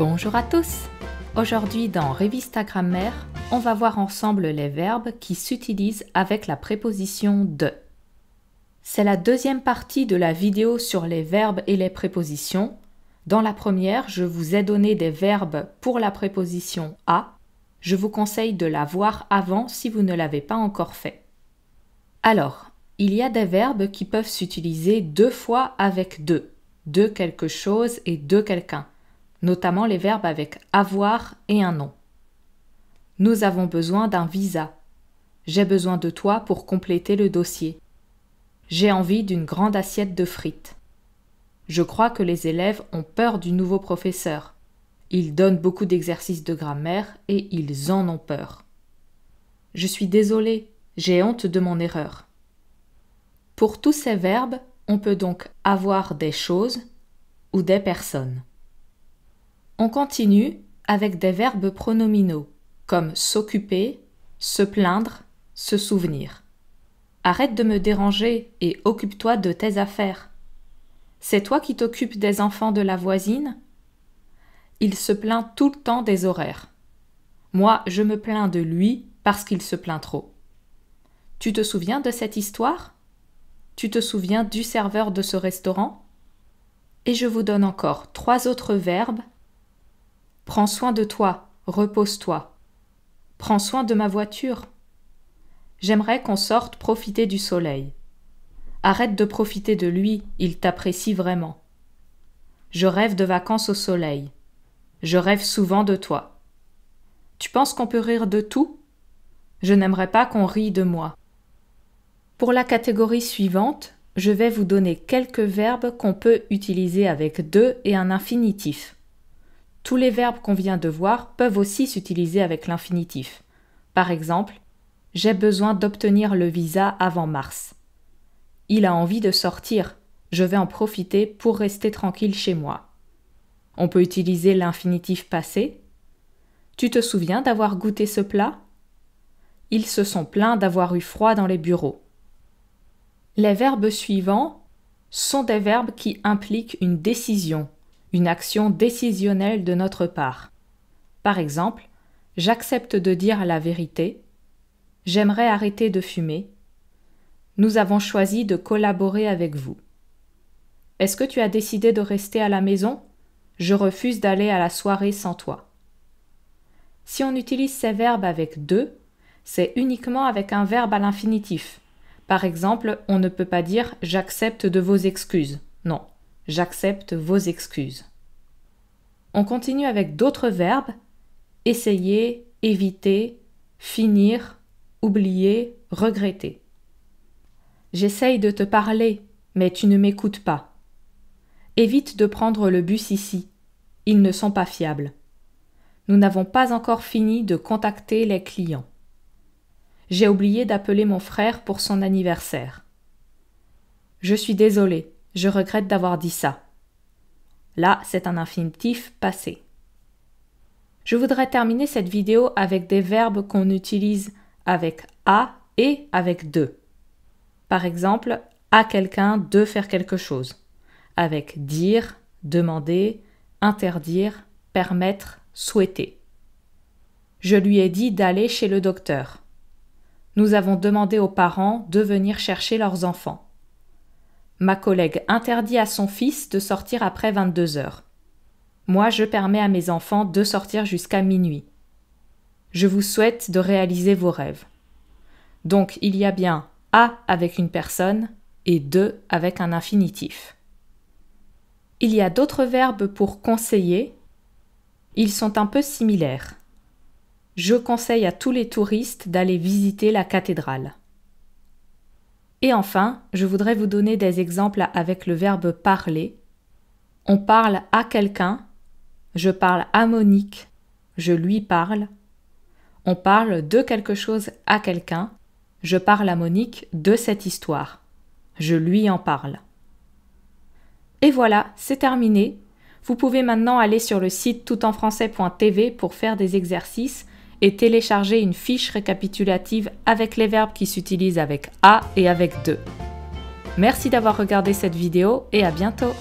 Bonjour à tous Aujourd'hui dans Revista Grammaire, on va voir ensemble les verbes qui s'utilisent avec la préposition de. C'est la deuxième partie de la vidéo sur les verbes et les prépositions. Dans la première, je vous ai donné des verbes pour la préposition à. Je vous conseille de la voir avant si vous ne l'avez pas encore fait. Alors, il y a des verbes qui peuvent s'utiliser deux fois avec de, de quelque chose et de quelqu'un notamment les verbes avec avoir et un nom. Nous avons besoin d'un visa. J'ai besoin de toi pour compléter le dossier. J'ai envie d'une grande assiette de frites. Je crois que les élèves ont peur du nouveau professeur. Ils donnent beaucoup d'exercices de grammaire et ils en ont peur. Je suis désolé, j'ai honte de mon erreur. Pour tous ces verbes, on peut donc avoir des choses ou des personnes. On continue avec des verbes pronominaux comme s'occuper, se plaindre, se souvenir. Arrête de me déranger et occupe-toi de tes affaires. C'est toi qui t'occupes des enfants de la voisine Il se plaint tout le temps des horaires. Moi, je me plains de lui parce qu'il se plaint trop. Tu te souviens de cette histoire Tu te souviens du serveur de ce restaurant Et je vous donne encore trois autres verbes Prends soin de toi, repose-toi. Prends soin de ma voiture. J'aimerais qu'on sorte profiter du soleil. Arrête de profiter de lui, il t'apprécie vraiment. Je rêve de vacances au soleil. Je rêve souvent de toi. Tu penses qu'on peut rire de tout Je n'aimerais pas qu'on rie de moi. Pour la catégorie suivante, je vais vous donner quelques verbes qu'on peut utiliser avec deux et un infinitif tous les verbes qu'on vient de voir peuvent aussi s'utiliser avec l'infinitif. Par exemple, j'ai besoin d'obtenir le visa avant mars. Il a envie de sortir. Je vais en profiter pour rester tranquille chez moi. On peut utiliser l'infinitif passé. Tu te souviens d'avoir goûté ce plat Ils se sont plaints d'avoir eu froid dans les bureaux. Les verbes suivants sont des verbes qui impliquent une décision, une action décisionnelle de notre part. Par exemple, j'accepte de dire la vérité, j'aimerais arrêter de fumer, nous avons choisi de collaborer avec vous. Est-ce que tu as décidé de rester à la maison Je refuse d'aller à la soirée sans toi. Si on utilise ces verbes avec de, c'est uniquement avec un verbe à l'infinitif. Par exemple, on ne peut pas dire j'accepte de vos excuses. Non, J'accepte vos excuses. On continue avec d'autres verbes essayer, éviter, finir, oublier, regretter. J'essaye de te parler, mais tu ne m'écoutes pas. Évite de prendre le bus ici. Ils ne sont pas fiables. Nous n'avons pas encore fini de contacter les clients. J'ai oublié d'appeler mon frère pour son anniversaire. Je suis désolée. Je regrette d'avoir dit ça. Là, c'est un infinitif passé. Je voudrais terminer cette vidéo avec des verbes qu'on utilise avec à et avec de. Par exemple, à quelqu'un de faire quelque chose, avec dire, demander, interdire, permettre, souhaiter. Je lui ai dit d'aller chez le docteur. Nous avons demandé aux parents de venir chercher leurs enfants. Ma collègue interdit à son fils de sortir après 22 heures. Moi, je permets à mes enfants de sortir jusqu'à minuit. Je vous souhaite de réaliser vos rêves. Donc, il y a bien A avec une personne et de avec un infinitif. Il y a d'autres verbes pour conseiller. Ils sont un peu similaires. Je conseille à tous les touristes d'aller visiter la cathédrale. Et enfin, je voudrais vous donner des exemples avec le verbe parler. On parle à quelqu'un, je parle à Monique, je lui parle. On parle de quelque chose à quelqu'un, je parle à Monique de cette histoire, je lui en parle. Et voilà, c'est terminé. Vous pouvez maintenant aller sur le site toutenfrançais.tv pour faire des exercices et télécharger une fiche récapitulative avec les verbes qui s'utilisent avec a et avec de. Merci d'avoir regardé cette vidéo et à bientôt